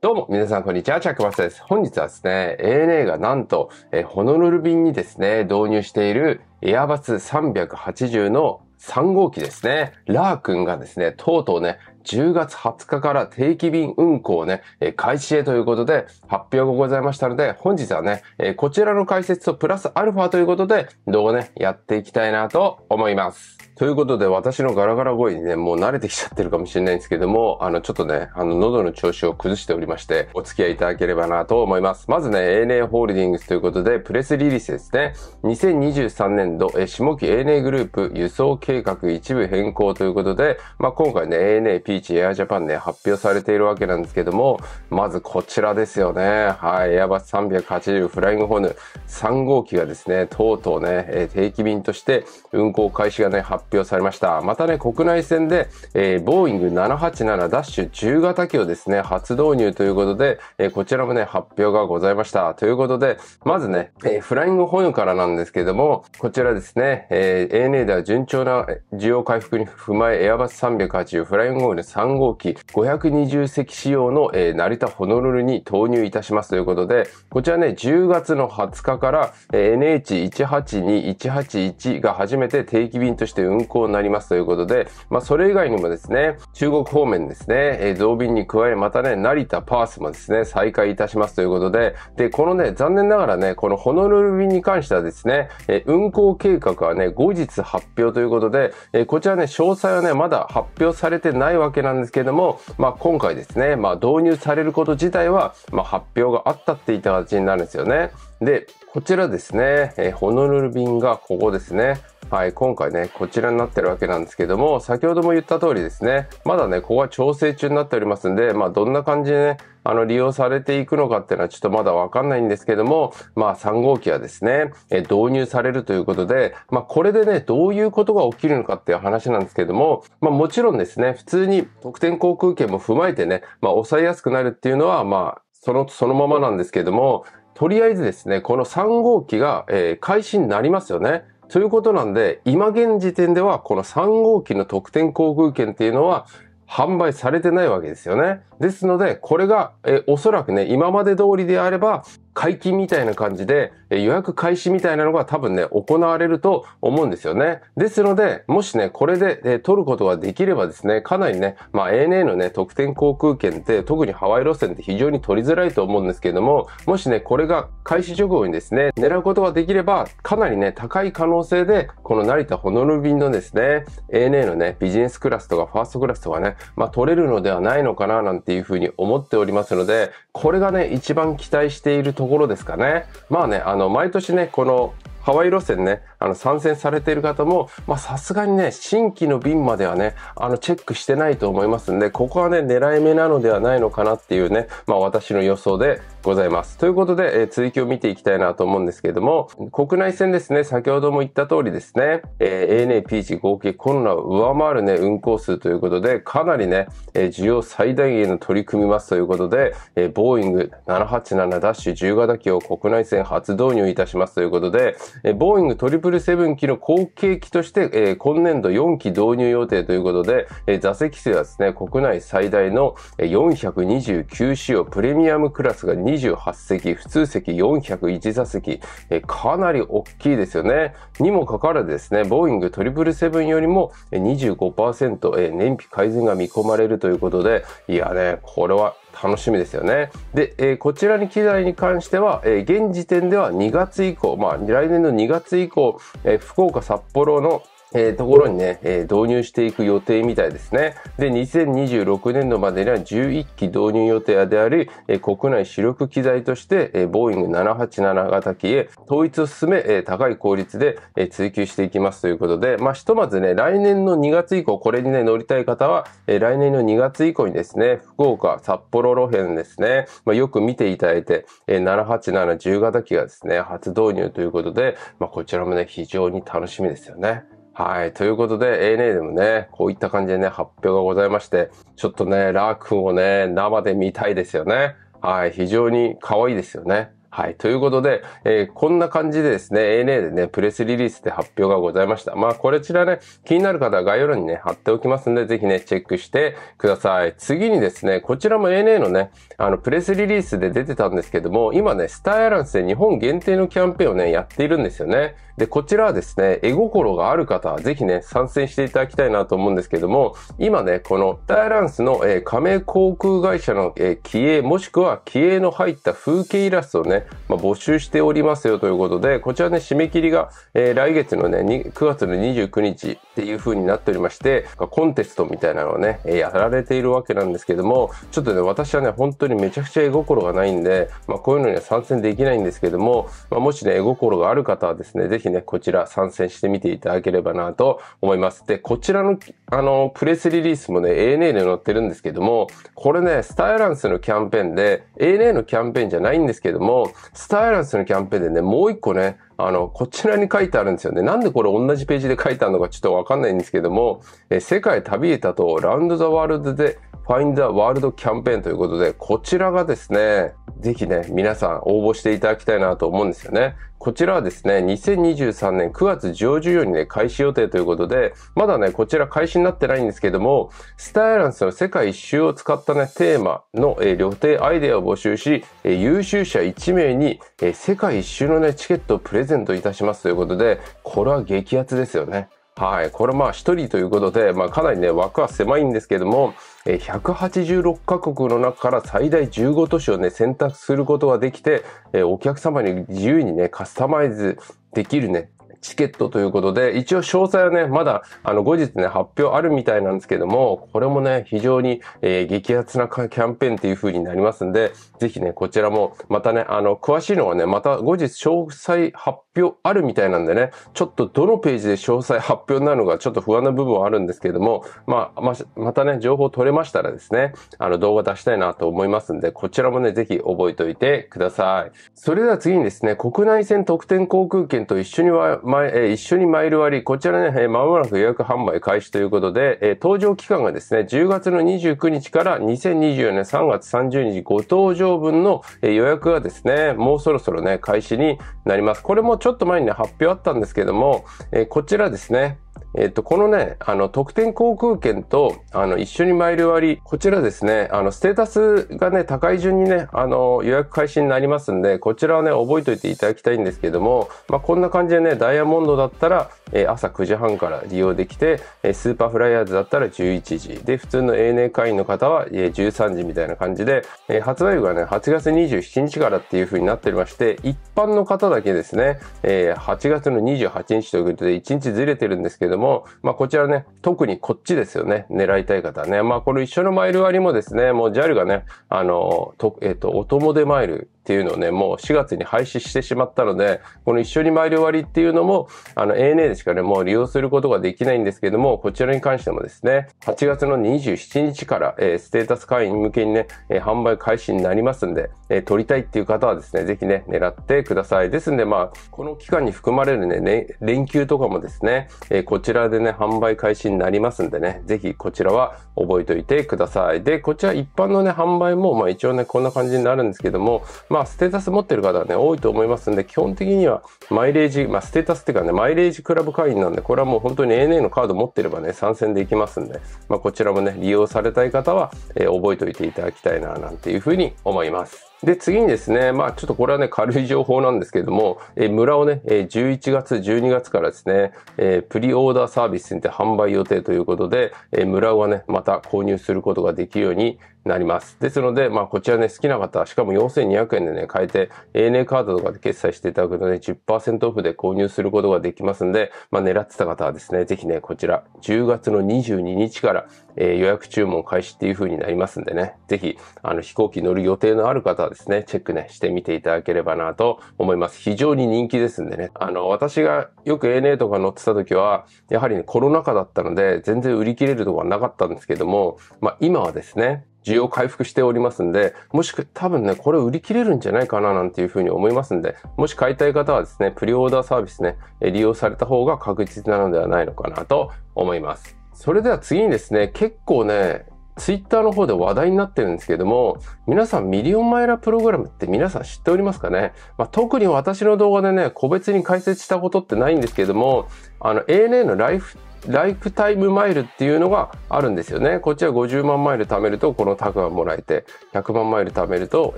どうも、皆さん、こんにちは。チャックバスです。本日はですね、ANA がなんと、えホノルル便にですね、導入している、エアバス380の3号機ですね。ラー君がですね、とうとうね、10月20日から定期便運行ね、え開始へということで発表がございましたので、本日はね、えこちらの解説とプラスアルファということで動画ね、やっていきたいなと思います。ということで、私のガラガラ声にね、もう慣れてきちゃってるかもしれないんですけども、あの、ちょっとね、あの、喉の調子を崩しておりまして、お付き合いいただければなと思います。まずね、ANA ホールディングスということで、プレスリリースですね。2023年度、え下期 ANA グループ輸送計画一部変更ということで、まあ、今回ね、ANAP ーチエアジャパンで、発表されているわけなんですけども、まずこちらですよね。はい。エアバス380フライングホーヌ3号機がですね、とうとうね、え定期便として運行開始がね、発表されました。またね、国内線で、えー、ボーイング787ダッシュ10型機をですね、初導入ということで、えー、こちらもね、発表がございました。ということで、まずね、えー、フライングホーヌからなんですけども、こちらですね、え ANA では順調な需要回復に踏まえ、エアバス380フライングホーヌ3号機520席仕様の、えー、成田ホノルルに投入いたしますということで、こちらね、10月の20日から、えー、NH182181 が初めて定期便として運行になりますということで、まあ、それ以外にもですね、中国方面ですね、えー、増便に加え、またね、成田パースもですね、再開いたしますということで、で、このね、残念ながらね、このホノルル便に関してはですね、え運行計画はね、後日発表ということで、えこちらね、詳細はね、まだ発表されてないわわけなんですけれども、まあ、今回ですね、まあ、導入されること自体は、まあ、発表があったっていった形になるんですよね。で、こちらですね、えー、ホノルル便がここですね。はい、今回ね、こちらになってるわけなんですけども、先ほども言った通りですね、まだね、ここは調整中になっておりますんで、まあ、どんな感じでね、あの、利用されていくのかっていうのはちょっとまだわかんないんですけども、まあ、3号機はですね、え導入されるということで、まあ、これでね、どういうことが起きるのかっていう話なんですけども、まあ、もちろんですね、普通に特典航空券も踏まえてね、まあ、抑えやすくなるっていうのは、まあ、その、そのままなんですけども、とりあえずですね、この3号機が、えー、開始になりますよね。ということなんで、今現時点ではこの3号機の特典航空券っていうのは販売されてないわけですよね。ですので、これが、えおそらくね、今まで通りであれば、解禁みたいな感じで、え予約開始みたいなのが多分ね、行われると思うんですよね。ですので、もしね、これで、え取ることができればですね、かなりね、まあ ANA のね、特典航空券って、特にハワイ路線って非常に取りづらいと思うんですけれども、もしね、これが開始直後にですね、狙うことができれば、かなりね、高い可能性で、この成田ホノルル便のですね、ANA のね、ビジネスクラスとかファーストクラスとかね、まあ取れるのではないのかななんてっていうふうに思っておりますので、これがね、一番期待しているところですかね。まあね、あの、毎年ね、このハワイ路線ね、あの、参戦されている方も、まさすがにね、新規の便まではね、あの、チェックしてないと思いますんで、ここはね、狙い目なのではないのかなっていうね、まあ、私の予想でございます。ということで、えー、続きを見ていきたいなと思うんですけれども、国内線ですね、先ほども言った通りですね、えー、ANA、ピー合計コロナを上回るね、運行数ということで、かなりね、えー、需要最大限の取り組みますということで、えー、ボーイング787-10型機を国内線初導入いたしますということで、えー、ボーイング777機の後継機として、えー、今年度4機導入予定ということで、えー、座席数はですね、国内最大の429仕様プレミアムクラスが2 28席、普通席401座席、えかなり大きいですよね。にもかかわらずですね、ボーイング777よりも25%、え燃費改善が見込まれるということで、いやね、これは楽しみですよね。で、えー、こちらに機材に関しては、えー、現時点では2月以降、まあ、来年の2月以降、えー、福岡、札幌のえー、ところにね、えー、導入していく予定みたいですね。で、2026年度までには11機導入予定であり、えー、国内主力機材として、えー、ボーイング787型機へ統一を進め、えー、高い効率で、えー、追求していきますということで、まあ、ひとまずね、来年の2月以降、これにね、乗りたい方は、えー、来年の2月以降にですね、福岡、札幌路辺ですね、まあ、よく見ていただいて、えー、787、10型機がですね、初導入ということで、まあ、こちらもね、非常に楽しみですよね。はい。ということで、ANA でもね、こういった感じでね、発表がございまして、ちょっとね、ラー君をね、生で見たいですよね。はい。非常に可愛いですよね。はい。ということで、えー、こんな感じでですね、ANA でね、プレスリリースで発表がございました。まあ、こちらね、気になる方は概要欄にね、貼っておきますんで、ぜひね、チェックしてください。次にですね、こちらも ANA のね、あの、プレスリリースで出てたんですけども、今ね、スターアランスで日本限定のキャンペーンをね、やっているんですよね。で、こちらはですね、絵心がある方はぜひね、参戦していただきたいなと思うんですけども、今ね、このスターアランスの、えー、加盟航空会社の、えー、機もしくは機鋭の入った風景イラストをね、まあ、募集しておりますよということで、こちらね、締め切りが、えー、来月のね、9月の29日っていう風になっておりまして、コンテストみたいなのをね、やられているわけなんですけども、ちょっとね、私はね、本当にめちゃくちゃ絵心がないんで、まあ、こういうのには参戦できないんですけども、まあ、もしね、絵心がある方はですね、ぜひね、こちら参戦してみていただければなと思います。で、こちらの、あの、プレスリリースもね、ANA で載ってるんですけども、これね、スタイランスのキャンペーンで、ANA のキャンペーンじゃないんですけども、スタイラスのキャンペーンでね、もう一個ね、あの、こちらに書いてあるんですよね。なんでこれ同じページで書いてあるのかちょっとわかんないんですけども、え世界旅へたとラウンドザワールドで Find the World キャンペーンということで、こちらがですね、ぜひね、皆さん応募していただきたいなと思うんですよね。こちらはですね、2023年9月上旬にね、開始予定ということで、まだね、こちら開始になってないんですけども、スタイランスの世界一周を使ったね、テーマの、えー、旅アイデアを募集し、えー、優秀者1名に、えー、世界一周のね、チケットをプレゼントいたしますということで、これは激アツですよね。はい。これまあ一人ということで、まあかなりね、枠は狭いんですけども、186カ国の中から最大15都市をね、選択することができて、お客様に自由にね、カスタマイズできるね、チケットということで、一応詳細はね、まだ、あの、後日ね、発表あるみたいなんですけども、これもね、非常に、えー、激アツなキャンペーンっていう風になりますんで、ぜひね、こちらも、またね、あの、詳しいのはね、また後日詳細発表あるみたいなんでね、ちょっとどのページで詳細発表になるのかちょっと不安な部分はあるんですけども、まあ、ま、またね、情報取れましたらですね、あの動画出したいなと思いますんで、こちらもね、ぜひ覚えておいてください。それでは次にですね、国内線特典航空券と一緒には、ま、え一緒にマイル割り、こちらね、え、まもなく予約販売開始ということで、え搭乗期間がですね、10月の29日から2024年3月30日ご搭乗分の予約がですね、もうそろそろね、開始になります。これもちょちょっと前に、ね、発表あったんですけども、えー、こちらですね、えっと、このね、あの、特典航空券と、あの、一緒にマイル割り、こちらですね、あの、ステータスがね、高い順にね、あの、予約開始になりますんで、こちらはね、覚えておいていただきたいんですけども、まあ、こんな感じでね、ダイヤモンドだったら、えー、朝9時半から利用できて、えー、スーパーフライヤーズだったら11時、で、普通の ANA 会員の方は、えー、13時みたいな感じで、えー、発売日がね、8月27日からっていう風になっておりまして、一般の方だけですね、えー、8月の28日ということで、1日ずれてるんですけども、も、まあ、こちらね、特にこっちですよね。狙いたい方ね。まあ、これ一緒のマイル割もですね、もう JAL がね、あの、と、えっ、ー、と、お友でマイルっていうのをね、もう4月に廃止してしまったので、この一緒に参り終わりっていうのも、あの ANA でしかね、もう利用することができないんですけども、こちらに関してもですね、8月の27日から、えー、ステータス会員向けにね、えー、販売開始になりますんで、えー、取りたいっていう方はですね、ぜひね、狙ってください。ですんで、まあ、この期間に含まれるね、ね連休とかもですね、えこちらでね、販売開始になりますんでね、ぜひこちらは覚えておいてください。で、こちら一般のね、販売も、まあ一応ね、こんな感じになるんですけども、ままあ、ステータス持ってる方はね、多いと思いますんで、基本的にはマイレージ、まあ、ステータスっていうかね、マイレージクラブ会員なんで、これはもう本当に ANA のカード持ってればね、参戦できますんで、まあ、こちらもね、利用されたい方は、えー、覚えておいていただきたいな、なんていうふうに思います。で、次にですね、まあちょっとこれはね、軽い情報なんですけれども、えー、村をね、えー、11月、12月からですね、えー、プリオーダーサービスにて販売予定ということで、えー、村をね、また購入することができるようになります。ですので、まあこちらね、好きな方、しかも4200円でね、買えて、ANA カードとかで決済していただくとね、10%オフで購入することができますんで、まあ狙ってた方はですね、ぜひね、こちら、10月の22日から、えー、予約注文開始っていう風になりますんでね、ぜひ、あの飛行機乗る予定のある方ですね、チェックね、してみていただければなと思います。非常に人気ですんでね。あの、私がよく ANA とか乗ってた時は、やはりね、コロナ禍だったので、全然売り切れるとこはなかったんですけども、まあ今はですね、需要回復しておりますんで、もしく多分ね、これ売り切れるんじゃないかななんていうふうに思いますんで、もし買いたい方はですね、プリオーダーサービスね、利用された方が確実なのではないのかなと思います。それでは次にですね、結構ね、ツイッターの方で話題になってるんですけれども、皆さんミリオンマイラプログラムって皆さん知っておりますかね、まあ、特に私の動画でね、個別に解説したことってないんですけれども、あの ANA のライフライフタイムマイルっていうのがあるんですよね。こっちは50万マイル貯めるとこのタグがもらえて、100万マイル貯めると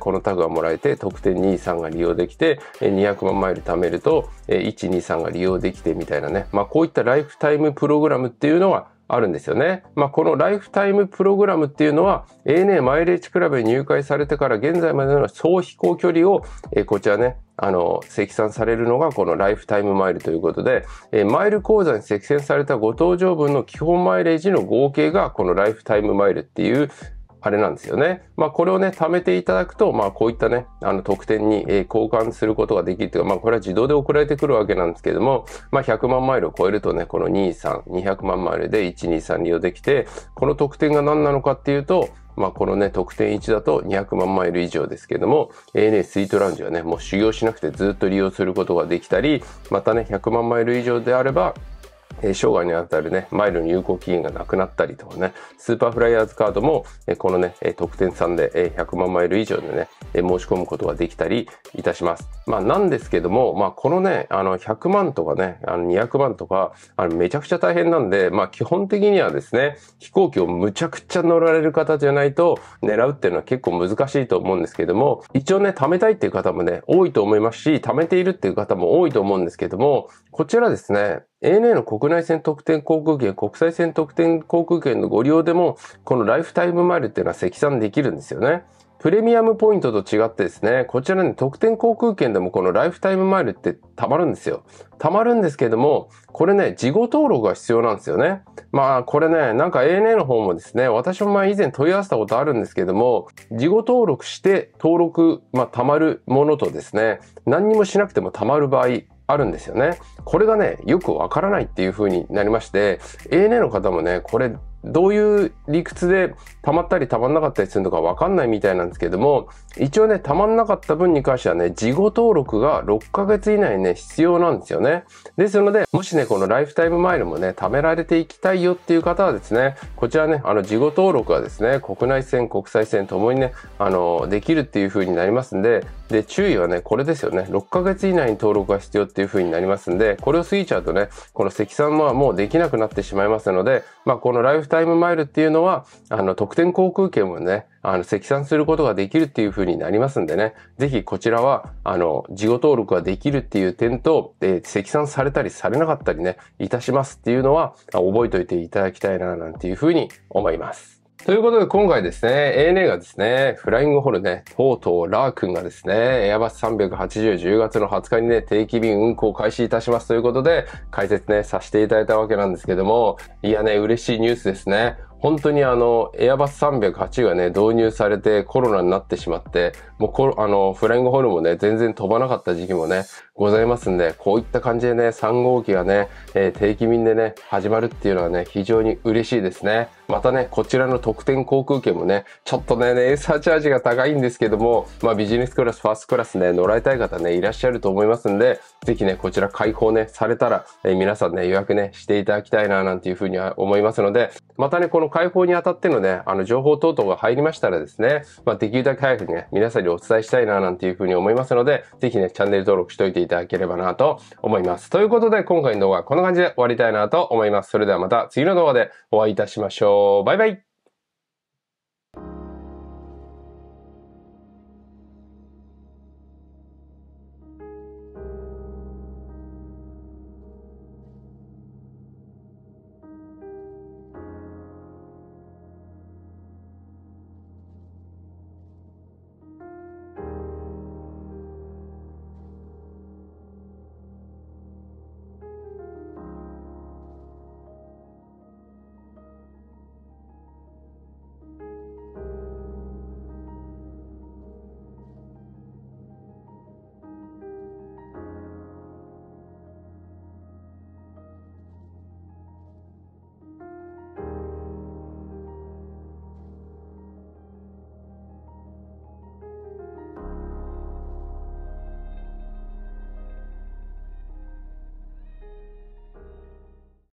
このタグがもらえて、特典23が利用できて、200万マイル貯めると123が利用できてみたいなね。まあこういったライフタイムプログラムっていうのはあるんですよね。まあ、このライフタイムプログラムっていうのは ANA マイレージクラブに入会されてから現在までの総飛行距離を、えー、こちらね、あの、積算されるのがこのライフタイムマイルということで、えー、マイル口座に積算されたご搭乗分の基本マイレージの合計がこのライフタイムマイルっていう、あれなんですよね。まあ、これをね、貯めていただくと、まあ、こういったね、あの、特典に、え交換することができるというか、まあ、これは自動で送られてくるわけなんですけども、まあ、100万マイルを超えるとね、この23、200万マイルで123利用できて、この特典が何なのかっていうと、まあ、このね、特典1だと200万マイル以上ですけども、ANA スイートラウンジはね、もう修行しなくてずっと利用することができたり、またね、100万マイル以上であれば、え生涯にあたるね、マイルの有効期限がなくなったりとかね、スーパーフライヤーズカードも、えこのね、え特典さんで、え100万マイル以上でね、え申し込むことができたりいたします。まあ、なんですけども、まあ、このね、あの、100万とかね、あの、200万とか、あの、めちゃくちゃ大変なんで、まあ、基本的にはですね、飛行機をむちゃくちゃ乗られる方じゃないと、狙うっていうのは結構難しいと思うんですけども、一応ね、貯めたいっていう方もね、多いと思いますし、貯めているっていう方も多いと思うんですけども、こちらですね、ANA の国内線特典航空券、国際線特典航空券のご利用でも、このライフタイムマイルっていうのは積算できるんですよね。プレミアムポイントと違ってですね、こちらね、特典航空券でもこのライフタイムマイルって溜まるんですよ。溜まるんですけども、これね、事後登録が必要なんですよね。まあ、これね、なんか ANA の方もですね、私も前以前問い合わせたことあるんですけども、事後登録して登録、まあ、溜まるものとですね、何にもしなくても溜まる場合、あるんですよね。これがね、よくわからないっていう風になりまして、ANA の方もね、これどういう理屈で溜まったり溜まんなかったりするのかわかんないみたいなんですけども、一応ね、溜まんなかった分に関してはね、事後登録が6ヶ月以内ね、必要なんですよね。ですので、もしね、このライフタイムマイルもね、貯められていきたいよっていう方はですね、こちらね、あの、事後登録はですね、国内線、国際線ともにね、あの、できるっていう風になりますんで、で、注意はね、これですよね。6ヶ月以内に登録が必要っていう風になりますんで、これを過ぎちゃうとね、この積算はもうできなくなってしまいますので、まあ、このライフフタイムマイルっていうのは、あの、特典航空券をね、あの、積算することができるっていう風になりますんでね、ぜひこちらは、あの、事後登録ができるっていう点と、えー、積算されたりされなかったりね、いたしますっていうのは、覚えておいていただきたいな、なんていう風に思います。ということで今回ですね、ANA がですね、フライングホルね、とうとうラー君がですね、エアバス380 10月の20日にね、定期便運行開始いたしますということで、解説ね、させていただいたわけなんですけども、いやね、嬉しいニュースですね。本当にあの、エアバス3 8がね、導入されてコロナになってしまって、もうコロ、あの、フライングホルもね、全然飛ばなかった時期もね、ございますんで、こういった感じでね、3号機がね、えー、定期便でね、始まるっていうのはね、非常に嬉しいですね。またね、こちらの特典航空券もね、ちょっとね、エーサーチャージが高いんですけども、まあビジネスクラス、ファーストクラスね、乗られたい方ね、いらっしゃると思いますんで、ぜひね、こちら開放ね、されたら、えー、皆さんね、予約ね、していただきたいな、なんていうふうには思いますので、またね、この開放にあたってのね、あの、情報等々が入りましたらですね、まあできるだけ早くね、皆さんにお伝えしたいな、なんていうふうに思いますので、ぜひね、チャンネル登録しておいていいただければなと思います。ということで、今回の動画はこんな感じで終わりたいなと思います。それではまた次の動画でお会いいたしましょう。バイバイ